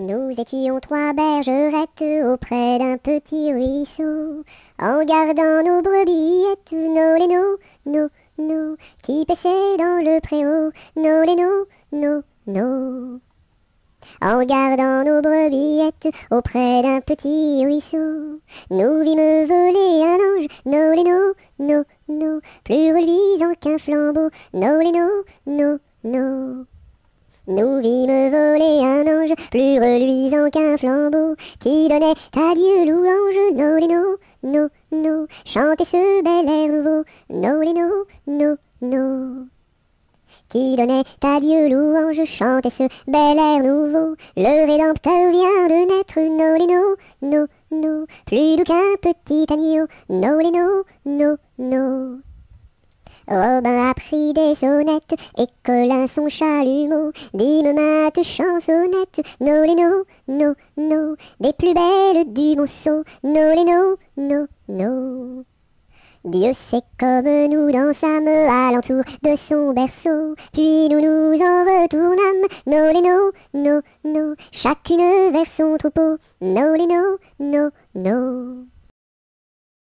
Nous étions trois bergerettes auprès d'un petit ruisseau, en gardant nos brebis et les nos lénaux, nous, qui paissaient dans le préau, nos noms, nous, nous. En gardant nos brebillettes auprès d'un petit ruisseau, nous vîmes voler un ange, nos noms, nos, nos, plus reluisant qu'un flambeau, nos noms, nos, nos. Nous vîmes voler un ange, plus reluisant qu'un flambeau, qui donnait à Dieu louange, no les no, no, Chantait ce bel air nouveau, no les no, no, Qui donnait à Dieu louange, chantait ce bel air nouveau, le Rédempteur vient de naître, no les no, no, plus doux qu'un petit agneau, no les nous, no, no. Robin a pris des sonnettes et Colin son chalumeau. Dîme mate chansonnettes, no les no, no, no, des plus belles du monceau, no les no, no, no. Dieu sait comme nous dansâmes alentour de son berceau, puis nous nous en retournâmes, no les no, no, no, chacune vers son troupeau, no les no, no, no.